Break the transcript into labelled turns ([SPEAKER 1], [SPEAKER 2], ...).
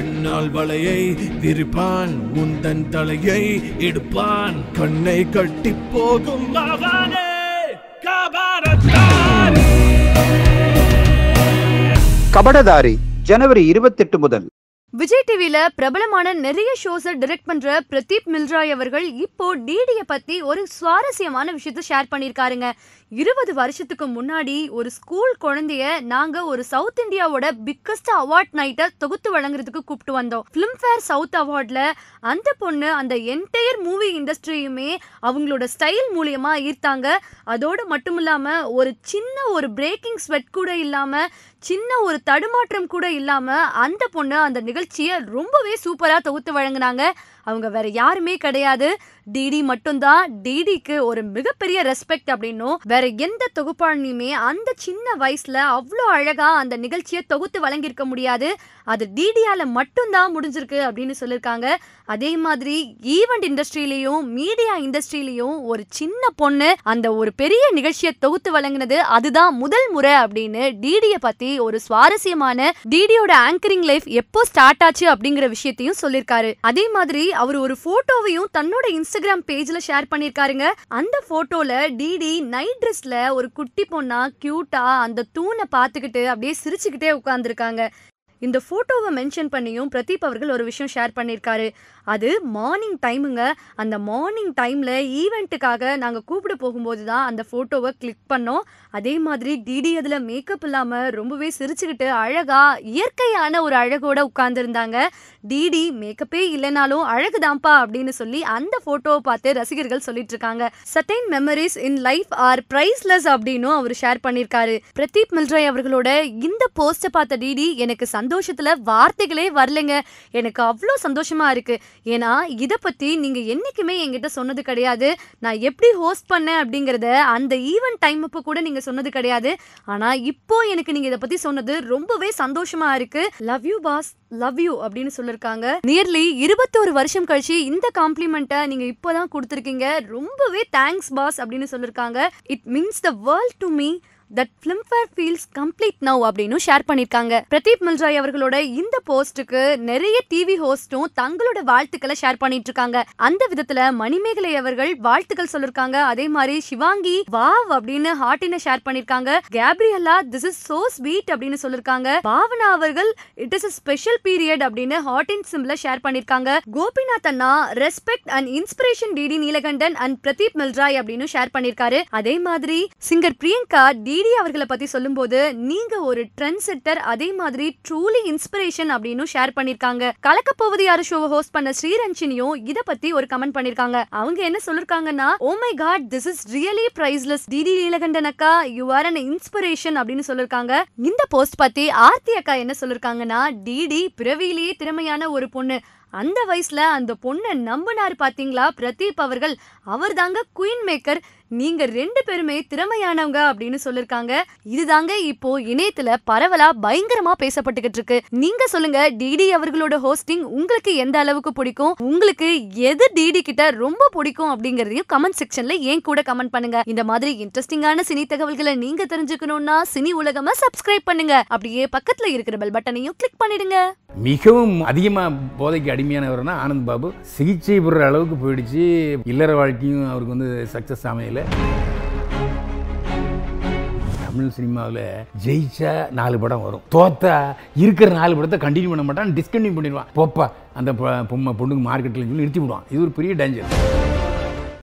[SPEAKER 1] பின்னால் வலையை விரிப்பான் உந்தன் தலையை எடுப்பான் கண்ணை கட்டி போகும் கபடதாரி ஜனவரி இருபத்தெட்டு முதல் விஜய் டிவியில பிரபலமான நிறைய ஷோஸை டிரெக்ட் பண்ற பிரதீப் மில்ராய் அவர்கள் இப்போ டிடியை பத்தி ஒரு சுவாரஸ்யமான விஷயத்த ஷேர் பண்ணியிருக்காருங்க இருபது வருஷத்துக்கு முன்னாடி ஒரு ஸ்கூல் குழந்தைய நாங்க ஒரு சவுத் இந்தியாவோட பிக்கஸ்ட் அவார்ட் நைட்டை தொகுத்து வழங்குறதுக்கு கூப்பிட்டு வந்தோம் ஃபிலிம்ஃபேர் சவுத் அவார்ட்ல அந்த பொண்ணு அந்த என்டையர் மூவி இண்டஸ்ட்ரியுமே அவங்களோட ஸ்டைல் மூலியமா ஈர்த்தாங்க அதோடு மட்டும் இல்லாம ஒரு சின்ன ஒரு பிரேக்கிங் ஸ்வெட் கூட இல்லாம சின்ன ஒரு தடுமாற்றம் கூட இல்லாம அந்த பொண்ணு அந்த நிகழ்ச்சி நிகழ்ச்சியை ரொம்பவே சூப்பராக தொகுத்து வழங்கினாங்க அவங்க வேற யாருமே கிடையாது டிடி மட்டும்தான் டிடிக்கு ஒரு மிகப்பெரிய ரெஸ்பெக்ட் அப்படின்னும் வேற எந்த தொகுப்பாளனையுமே அந்த சின்ன வயசுல அவ்வளோ அழகா அந்த நிகழ்ச்சியை தொகுத்து வழங்கியிருக்க முடியாது அது டிடியால மட்டும்தான் முடிஞ்சிருக்கு அப்படின்னு சொல்லியிருக்காங்க அதே மாதிரி ஈவெண்ட் இண்டஸ்ட்ரியிலையும் மீடியா இண்டஸ்ட்ரியிலையும் ஒரு சின்ன பொண்ணு அந்த ஒரு பெரிய நிகழ்ச்சியை தொகுத்து வழங்கினது அதுதான் முதல் முறை அப்படின்னு டிடியை பத்தி ஒரு சுவாரஸ்யமான டிடியோட ஆங்கரிங் லைஃப் எப்போ ஸ்டார்ட் ஆச்சு அப்படிங்கிற விஷயத்தையும் சொல்லியிருக்காரு அதே மாதிரி அவர் ஒரு போட்டோவையும் தன்னோட இன்ஸ்டாகிராம் பேஜ்ல ஷேர் பண்ணிருக்காருங்க அந்த போட்டோல டிடி நைட் ட்ரெஸ்ல ஒரு குட்டி பொண்ணா கியூட்டா அந்த தூணை பார்த்துக்கிட்டு அப்படியே சிரிச்சுக்கிட்டே உட்கார்ந்துருக்காங்க இந்த ஃபோட்டோவை மென்ஷன் பண்ணியும் பிரதீப் அவர்கள் ஒரு விஷயம் ஷேர் பண்ணியிருக்காரு அது மார்னிங் டைமுங்க அந்த மார்னிங் டைமில் ஈவெண்ட்டுக்காக நாங்கள் கூப்பிட போகும்போது தான் அந்த ஃபோட்டோவை கிளிக் பண்ணோம் அதே மாதிரி டிடி அதில் மேக்கப் இல்லாமல் ரொம்பவே சிரிச்சுக்கிட்டு அழகாக இயற்கையான ஒரு அழகோடு உட்கார்ந்துருந்தாங்க டிடி மேக்கப்பே இல்லைனாலும் அழகு தான்ப்பா அப்படின்னு சொல்லி அந்த ஃபோட்டோவை பார்த்து ரசிகர்கள் சொல்லிட்டு இருக்காங்க சட்டைன் memories in life are priceless அப்படின்னு அவர் ஷேர் பண்ணியிருக்காரு பிரதீப் மில்ராய் அவர்களோட இந்த போஸ்ட்டை பார்த்த டிடி எனக்கு சந்தோஷம் சந்தோஷத்தில் வார்த்தைகளே வரலைங்க எனக்கு அவ்வளோ சந்தோஷமா இருக்கு ஏன்னா இதை பற்றி நீங்கள் என்றைக்குமே என்கிட்ட சொன்னது கிடையாது நான் எப்படி ஹோஸ்ட் பண்ணேன் அப்படிங்கிறத அந்த ஈவெண்ட் டைம் அப்போ கூட நீங்கள் சொன்னது கிடையாது ஆனால் இப்போ எனக்கு நீங்கள் இதை பற்றி சொன்னது ரொம்பவே சந்தோஷமா இருக்கு love you boss love you அப்படின்னு சொல்லியிருக்காங்க நியர்லி இருபத்தோரு வருஷம் கழிச்சு இந்த காம்ப்ளிமெண்ட்டை நீங்கள் இப்போ தான் கொடுத்துருக்கீங்க ரொம்பவே தேங்க்ஸ் பாஸ் அப்படின்னு சொல்லியிருக்காங்க it means the world to me that Filmfare feels complete now அப்படின்னு ஷேர் பண்ணியிருக்காங்க பிரதீப் மில்ராய் அவர்களோட இந்த போஸ்ட்டுக்கு நிறைய டிவி ஹோஸ்டும் தங்களோட வாழ்த்துக்களை ஷேர் பண்ணிட்டு இருக்காங்க அந்த விதத்துல மணிமேகலை அவர்கள் வாழ்த்துக்கள் சொல்லிருக்காங்க அதே மாதிரி சிவாங்கி வாவ் அப்படின்னு ஹார்டின ஷேர் பண்ணிருக்காங்க Gabriella this is so sweet அப்படின்னு சொல்லிருக்காங்க பாவனா அவர்கள் இட் இஸ் ஸ்பெஷல் பீரியட் அப்படின்னு ஹார்டின் சிம்ல ஷேர் பண்ணிருக்காங்க கோபிநாத் அண்ணா respect and inspiration DD Neelakantan and Pradeep Milroy அப்படின்னு ஷேர் பண்ணிருக்காரு அதே மாதிரி சிங்கர் பிரியங்கா டி டிடி அவர்களை பற்றி சொல்லும்போது நீங்கள் ஒரு ட்ரெண்ட் செட்டர் அதே மாதிரி ட்ரூலி இன்ஸ்பிரேஷன் அப்படின்னு ஷேர் பண்ணியிருக்காங்க கலக்கப்போவது யாரு ஷோவை ஹோஸ்ட் பண்ண ஸ்ரீரஞ்சினியும் இதை பற்றி ஒரு கமெண்ட் பண்ணியிருக்காங்க அவங்க என்ன சொல்லிருக்காங்கன்னா oh my god this is really priceless DD Neelakantan அக்கா யூ ஆர் அன் இன்ஸ்பிரேஷன் அப்படின்னு சொல்லியிருக்காங்க இந்த போஸ்ட் பற்றி ஆர்த்தி அக்கா என்ன சொல்லியிருக்காங்கன்னா டிடி பிறவியிலேயே திறமையான ஒரு பொண்ணு அந்த வயசில் அந்த பொண்ணை நம்பினார் பார்த்தீங்களா பிரதீப் அவர்கள் அவர் தாங்க குயின் மேக்கர் நீங்க ரெண்டு பேருமே திறமையானவங்க அப்படின்னு சொல்லிருக்காங்க இதுதாங்க இப்போ இணையத்துல பரவலா பயங்கரமா பேசப்பட்டுகிட்டு இருக்கு நீங்க சொல்லுங்க டிடி அவர்களோட ஹோஸ்டிங் உங்களுக்கு எந்த அளவுக்கு பிடிக்கும் உங்களுக்கு எது டிடி கிட்ட ரொம்ப பிடிக்கும் அப்படிங்கறதையும் கமெண்ட் செக்ஷன்ல ஏன் கூட கமெண்ட் பண்ணுங்க இந்த மாதிரி இன்ட்ரெஸ்டிங்கான சினி தகவல்களை நீங்க தெரிஞ்சுக்கணும்னா சினி உலகமா சப்ஸ்கிரைப் பண்ணுங்க அப்படியே பக்கத்துல இருக்கிற பெல் பட்டனையும் கிளிக் பண்ணிடுங்க மிகவும் அதிகமாக போதைக்கு அடிமையானவர்னா ஆனந்த் பாபு சிகிச்சை பெற அளவுக்கு போயிடுச்சு இல்லற வாழ்க்கையும் அவருக்கு வந்து சக்ஸஸ் அமையல தமிழ் சினிமாவில் ஜெயிச்சா நாலு படம் வரும் தோத்தா இருக்கிற நாலு படத்தை கண்டினியூ பண்ண மாட்டான் டிஸ்கண்டினியூ பண்ணிடுவான் போப்பா அந்த பொம்மை பொண்ணுக்கு மார்க்கெட்டில் சொல்லி நிறுத்தி விடுவான் இது ஒரு பெரிய டேஞ்சர்